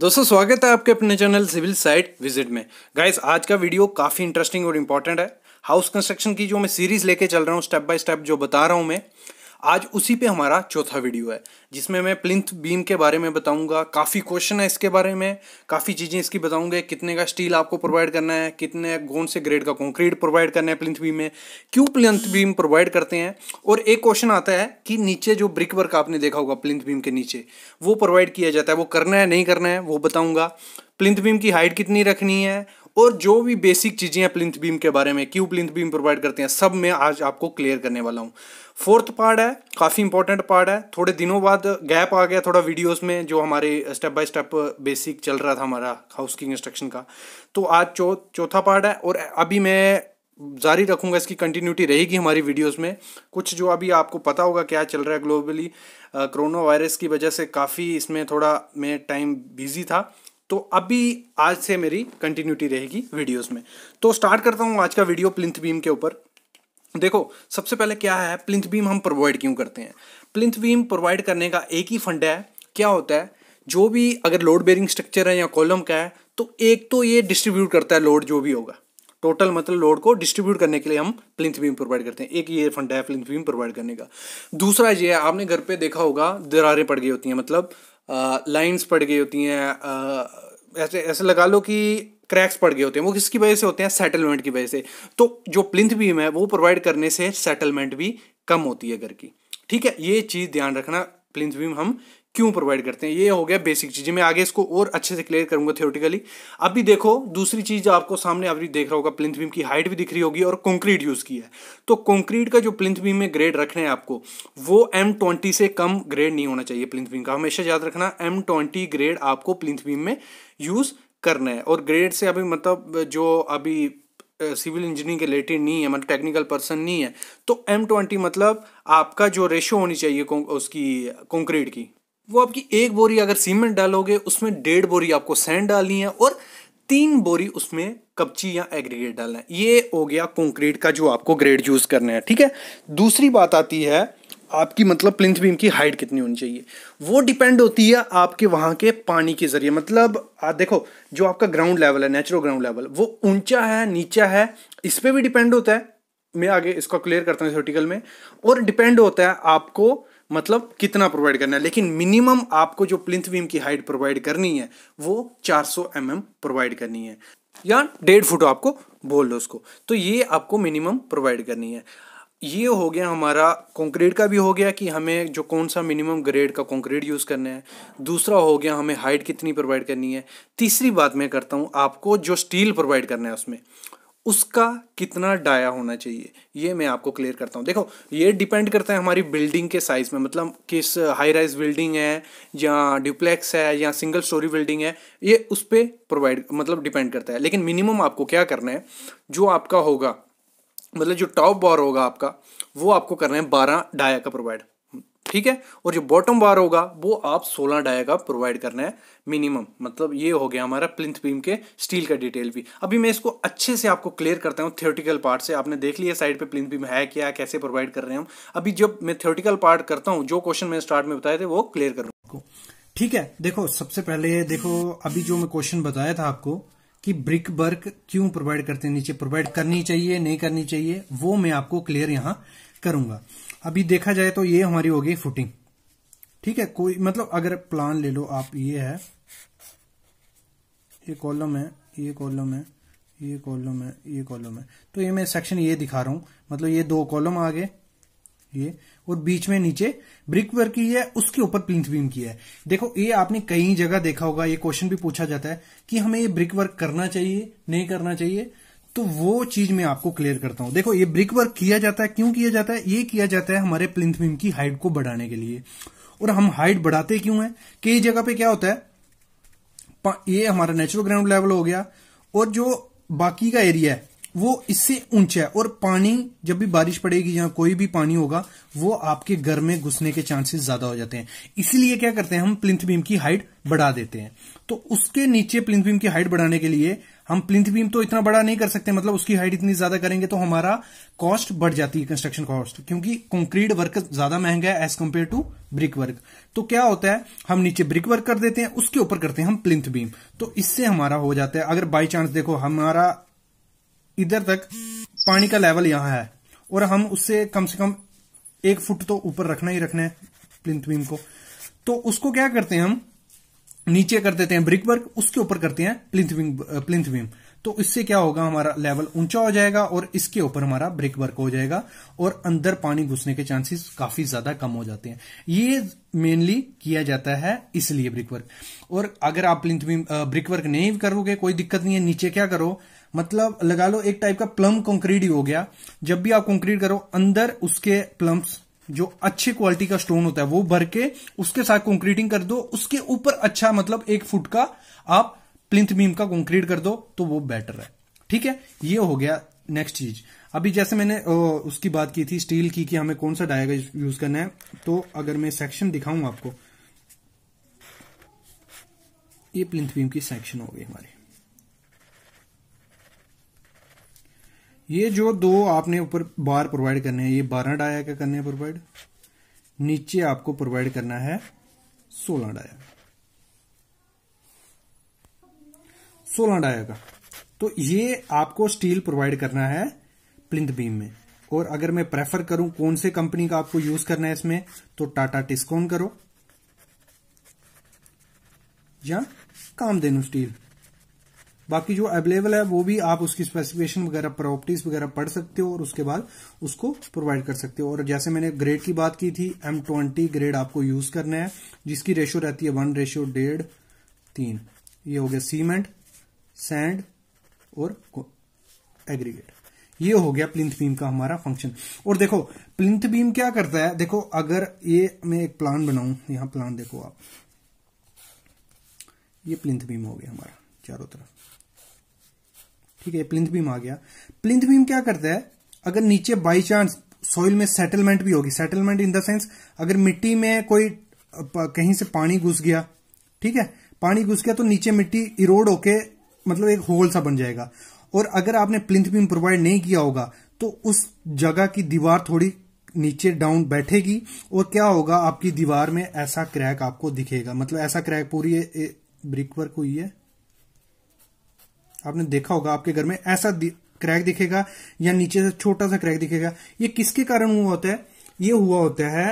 दोस्तों स्वागत है आपके अपने चैनल सिविल साइट विजिट में गाइस आज का वीडियो काफ़ी इंटरेस्टिंग और इम्पॉर्टेंट है हाउस कंस्ट्रक्शन की जो मैं सीरीज लेके चल रहा हूँ स्टेप बाय स्टेप जो बता रहा हूँ मैं आज उसी पे हमारा चौथा वीडियो है जिसमें मैं प्लिंथ बीम के बारे में बताऊंगा काफ़ी क्वेश्चन है इसके बारे में काफ़ी चीज़ें इसकी बताऊंगे कितने का स्टील आपको प्रोवाइड करना है कितने गोन से ग्रेड का कंक्रीट प्रोवाइड करना है प्लिंथ बीम में क्यों प्लिंथ बीम प्रोवाइड करते हैं और एक क्वेश्चन आता है कि नीचे जो ब्रिक वर्क आपने देखा होगा प्लिंथ बीम के नीचे वो प्रोवाइड किया जाता है वो करना है नहीं करना है वो बताऊँगा प्लिंथ बीम की हाइट कितनी रखनी है और जो भी बेसिक चीज़ें हैं प्लिंथ बीम के बारे में क्यों प्लिंथ बीम प्रोवाइड करते हैं सब मैं आज आपको क्लियर करने वाला हूँ फोर्थ पार्ट है काफ़ी इंपॉर्टेंट पार्ट है थोड़े दिनों बाद गैप आ गया थोड़ा वीडियोस में जो हमारे स्टेप बाय स्टेप बेसिक चल रहा था हमारा की इंस्ट्रक्शन का तो आज चौ चौथा पार्ट है और अभी मैं जारी रखूंगा इसकी कंटिन्यूटी रहेगी हमारी वीडियोस में कुछ जो अभी आपको पता होगा क्या चल रहा है ग्लोबली कोरोना वायरस की वजह से काफ़ी इसमें थोड़ा मैं टाइम बिजी था तो अभी आज से मेरी कंटिन्यूटी रहेगी वीडियोस में तो स्टार्ट करता हूँ आज का वीडियो प्लिंथ बीम के ऊपर देखो सबसे पहले क्या है प्लिंथ बीम हम प्रोवाइड क्यों करते हैं प्लिंथ बीम प्रोवाइड करने का एक ही फंड है क्या होता है जो भी अगर लोड बेरिंग स्ट्रक्चर है या कॉलम का है तो एक तो ये डिस्ट्रीब्यूट करता है लोड जो भी होगा टोटल मतलब लोड को डिस्ट्रीब्यूट करने के लिए हम प्लिंथ बीम प्रोवाइड करते हैं एक ये फंड है प्लिंथ बीम प्रोवाइड करने का दूसरा ये है आपने घर पे देखा होगा दरारें पड़ गई होती हैं मतलब लाइंस पड़ गई होती हैं ऐसे ऐसे लगा लो कि क्रैक्स पड़ गए होते हैं वो किसकी वजह से होते हैं सेटलमेंट की वजह से तो जो प्लिंथ बीम है वो प्रोवाइड करने से सेटलमेंट भी कम होती है घर की ठीक है ये चीज़ ध्यान रखना प्लिंथ बीम हम क्यों प्रोवाइड करते हैं ये हो गया बेसिक चीज़ें मैं आगे इसको और अच्छे से क्लियर करूंगा थियोटिकली अभी देखो दूसरी चीज़ जो आपको सामने अभी देख रहा होगा प्लिंथ बीम की हाइट भी दिख रही होगी और कंक्रीट यूज़ की है तो कंक्रीट का जो प्लिंथ बीम में ग्रेड रखना है आपको वो एम ट्वेंटी से कम ग्रेड नहीं होना चाहिए प्लिंथ बीम का हमेशा याद रखना एम ट्वेंटी ग्रेड आपको प्लिंथ बीम में यूज़ करना है और ग्रेड से अभी मतलब जो अभी सिविल इंजीनियरिंग के रिलेटेड नहीं है मतलब टेक्निकल पर्सन नहीं है तो एम ट्वेंटी मतलब आपका जो रेशो होनी चाहिए उसकी कंक्रीट की वो आपकी एक बोरी अगर सीमेंट डालोगे उसमें डेढ़ बोरी आपको सैंड डालनी है और तीन बोरी उसमें कपची या एग्रीगेट डालना है ये हो गया कंक्रीट का जो आपको ग्रेड यूज़ करना है ठीक है दूसरी बात आती है आपकी मतलब प्लिंथ बीम की हाइट कितनी होनी चाहिए वो डिपेंड होती है आपके वहाँ के पानी के ज़रिए मतलब आ, देखो जो आपका ग्राउंड लेवल है नेचुरल ग्राउंड लेवल वो ऊंचा है नीचा है इस पर भी डिपेंड होता है मैं आगे इसको क्लियर करता हूँ इस में और डिपेंड होता है आपको मतलब कितना प्रोवाइड करना है लेकिन मिनिमम आपको जो प्लिंथ बीम की हाइट प्रोवाइड करनी है वो 400 सौ mm प्रोवाइड करनी है या डेढ़ फुट आपको बोल दो उसको तो ये आपको मिनिमम प्रोवाइड करनी है ये हो गया हमारा कंक्रीट का भी हो गया कि हमें जो कौन सा मिनिमम ग्रेड का कंक्रीट यूज़ करना है दूसरा हो गया हमें हाइट कितनी प्रोवाइड करनी है तीसरी बात मैं करता हूँ आपको जो स्टील प्रोवाइड करना है उसमें उसका कितना डाया होना चाहिए ये मैं आपको क्लियर करता हूँ देखो ये डिपेंड करता है हमारी बिल्डिंग के साइज़ में मतलब किस हाई राइज बिल्डिंग है या डिप्लेक्स है या सिंगल स्टोरी बिल्डिंग है ये उस पर प्रोवाइड मतलब डिपेंड करता है लेकिन मिनिमम आपको क्या करना है जो आपका होगा मतलब जो टॉप बॉर होगा आपका वो आपको करना है बारह डाया का प्रोवाइड ठीक है और जो बॉटम बार होगा वो आप 16 डाया का प्रोवाइड करना है मिनिमम मतलब ये हो गया हमारा प्लिंथ बीम के स्टील का डिटेल भी अभी मैं इसको अच्छे से आपको क्लियर करता हूँ थियोटिकल पार्ट से आपने देख लिया साइड पे प्लिंथ बीम है क्या कैसे प्रोवाइड कर रहे हैं हम अभी जब मैं थियोटिकल पार्ट करता हूँ जो क्वेश्चन मैंने स्टार्ट में बताए थे वो क्लियर कर रहा हूँ ठीक है देखो सबसे पहले देखो अभी जो मैं क्वेश्चन बताया था आपको कि ब्रिक वर्क क्यों प्रोवाइड करते हैं नीचे प्रोवाइड करनी चाहिए नहीं करनी चाहिए वो मैं आपको क्लियर यहाँ करूंगा अभी देखा जाए तो ये हमारी हो गई फुटिंग ठीक है कोई मतलब अगर प्लान ले लो आप ये है ये कॉलम है ये कॉलम है ये कॉलम है ये कॉलम है तो ये मैं सेक्शन ये दिखा रहा हूं मतलब ये दो कॉलम आ गए ये और बीच में नीचे ब्रिक वर्क की है उसके ऊपर प्लिंथ बीम किया है देखो ये आपने कई जगह देखा होगा ये क्वेश्चन भी पूछा जाता है कि हमें ये ब्रिक वर्क करना चाहिए नहीं करना चाहिए तो वो चीज मैं आपको क्लियर करता हूं देखो ये ब्रिक वर्क किया जाता है क्यों किया जाता है ये किया जाता है हमारे प्लिंथ बीम की हाइट को बढ़ाने के लिए और हम हाइट बढ़ाते क्यों है कई जगह पे क्या होता है ये हमारा नेचुरल ग्राउंड लेवल हो गया और जो बाकी का एरिया है वो इससे ऊंचा है और पानी जब भी बारिश पड़ेगी या कोई भी पानी होगा वो आपके घर में घुसने के चांसेस ज्यादा हो जाते हैं इसलिए क्या करते हैं हम प्लिंथ बीम की हाइट बढ़ा देते हैं तो उसके नीचे प्लिंथ बीम की हाइट बढ़ाने के लिए हम प्लिंथ बीम तो इतना बड़ा नहीं कर सकते मतलब उसकी हाइट इतनी ज्यादा करेंगे तो हमारा कॉस्ट बढ़ जाती है कंस्ट्रक्शन कॉस्ट क्योंकि कंक्रीट वर्क ज्यादा महंगा है as compare to brick work तो क्या होता है हम नीचे ब्रिक वर्क कर देते हैं उसके ऊपर करते हैं हम प्लिंथ बीम तो इससे हमारा हो जाता है अगर बाई चांस देखो हमारा इधर तक पानी का लेवल यहां है और हम उससे कम से कम एक फुट तो ऊपर रखना ही रखना है प्लिंथ बीम को तो उसको क्या करते हैं हम नीचे कर देते हैं ब्रिक वर्क उसके ऊपर करते हैं प्लिंथविंग प्लिंथविम तो इससे क्या होगा हमारा लेवल ऊंचा हो जाएगा और इसके ऊपर हमारा ब्रिक वर्क हो जाएगा और अंदर पानी घुसने के चांसेस काफी ज्यादा कम हो जाते हैं ये मेनली किया जाता है इसलिए ब्रिक वर्क और अगर आप प्लिंथविम ब्रिक वर्क नहीं करोगे कोई दिक्कत नहीं है नीचे क्या करो मतलब लगा लो एक टाइप का प्लम कंक्रीट ही हो गया जब भी आप कंक्रीट करो अंदर उसके प्लम्स जो अच्छे क्वालिटी का स्टोन होता है वो भर के उसके साथ कंक्रीटिंग कर दो उसके ऊपर अच्छा मतलब एक फुट का आप प्लिंथ बीम का कंक्रीट कर दो तो वो बेटर है ठीक है ये हो गया नेक्स्ट चीज अभी जैसे मैंने उसकी बात की थी स्टील की कि हमें कौन सा डायगा यूज करना है तो अगर मैं सेक्शन दिखाऊं आपको ये प्लिंथ बीम की सेक्शन हो गई हमारी ये जो दो आपने ऊपर बार प्रोवाइड करने हैं ये बारह डाया का करने हैं प्रोवाइड नीचे आपको प्रोवाइड करना है सोलह डाया सोलह डाया का तो ये आपको स्टील प्रोवाइड करना है प्लिंथ बीम में और अगर मैं प्रेफर करूं कौन से कंपनी का आपको यूज करना है इसमें तो टाटा टिस्कॉन करो या काम देनु स्टील बाकी जो अवेलेबल है वो भी आप उसकी स्पेसिफिकेशन वगैरह प्रॉपर्टीज वगैरह पढ़ सकते हो और उसके बाद उसको प्रोवाइड कर सकते हो और जैसे मैंने ग्रेड की बात की थी एम ट्वेंटी ग्रेड आपको यूज करना है जिसकी रेशियो रहती है वन रेशियो डेढ़ तीन ये हो गया सीमेंट सैंड और एग्रीगेट ये हो गया प्लिंथ बीम का हमारा फंक्शन और देखो प्लिंथ बीम क्या करता है देखो अगर ये मैं एक प्लान बनाऊं यहां प्लान देखो आप ये प्लिंथ बीम हो गया हमारा चारों तरफ ठीक है प्लिंथ बीम आ गया प्लिंथ बीम क्या करता है अगर नीचे बाई चांस सॉइल में सेटलमेंट भी होगी सेटलमेंट इन द सेंस अगर मिट्टी में कोई कहीं से पानी घुस गया ठीक है पानी घुस गया तो नीचे मिट्टी इरोड होके मतलब एक होल सा बन जाएगा और अगर आपने प्लिंथ बीम प्रोवाइड नहीं किया होगा तो उस जगह की दीवार थोड़ी नीचे डाउन बैठेगी और क्या होगा आपकी दीवार में ऐसा क्रैक आपको दिखेगा मतलब ऐसा क्रैक पूरी ब्रिक वर्क हुई है आपने देखा होगा आपके घर में ऐसा क्रैक दिखेगा या नीचे से छोटा सा क्रैक दिखेगा ये किसके कारण हुआ होता है ये हुआ होता है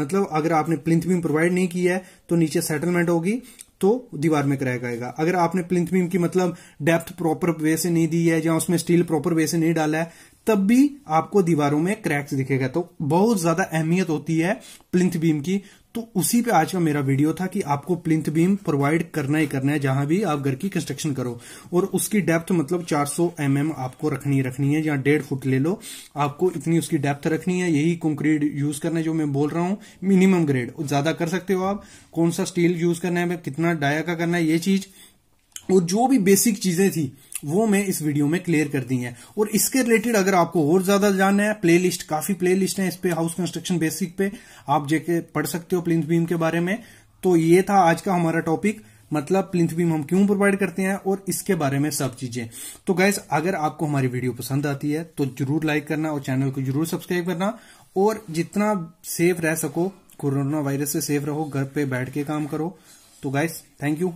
मतलब अगर आपने प्लिंथ बीम प्रोवाइड नहीं किया है तो नीचे सेटलमेंट होगी तो दीवार में क्रैक आएगा अगर आपने प्लिंथ बीम की मतलब डेप्थ प्रॉपर वे से नहीं दी है या उसमें स्टील प्रॉपर वे से नहीं डाला है तब भी आपको दीवारों में क्रैक्स दिखेगा तो बहुत ज्यादा अहमियत होती है प्लिंथ बीम की तो उसी पे आज का मेरा वीडियो था कि आपको प्लिंथ बीम प्रोवाइड करना ही करना है जहां भी आप घर की कंस्ट्रक्शन करो और उसकी डेप्थ मतलब 400 सौ mm आपको रखनी रखनी है या डेढ़ फुट ले लो आपको इतनी उसकी डेप्थ रखनी है यही कंक्रीट यूज करना है जो मैं बोल रहा हूं मिनिमम ग्रेड ज्यादा कर सकते हो आप कौन सा स्टील यूज करना है कितना डाया का करना है ये चीज और जो भी बेसिक चीजें थी वो मैं इस वीडियो में क्लियर कर दी है और इसके रिलेटेड अगर आपको और ज्यादा जानना है प्ले लिस्ट काफी प्ले लिस्ट है इस पे हाउस कंस्ट्रक्शन बेसिक पे आप जेके पढ़ सकते हो प्लिंथ बीम के बारे में तो ये था आज का हमारा टॉपिक मतलब प्लिंथ बीम हम क्यों प्रोवाइड करते हैं और इसके बारे में सब चीजें तो गैस अगर आपको हमारी वीडियो पसंद आती है तो जरूर लाइक करना और चैनल को जरूर सब्सक्राइब करना और जितना सेफ रह सको कोरोना वायरस से सेफ रहो घर पे बैठ के काम करो तो गाइस थैंक यू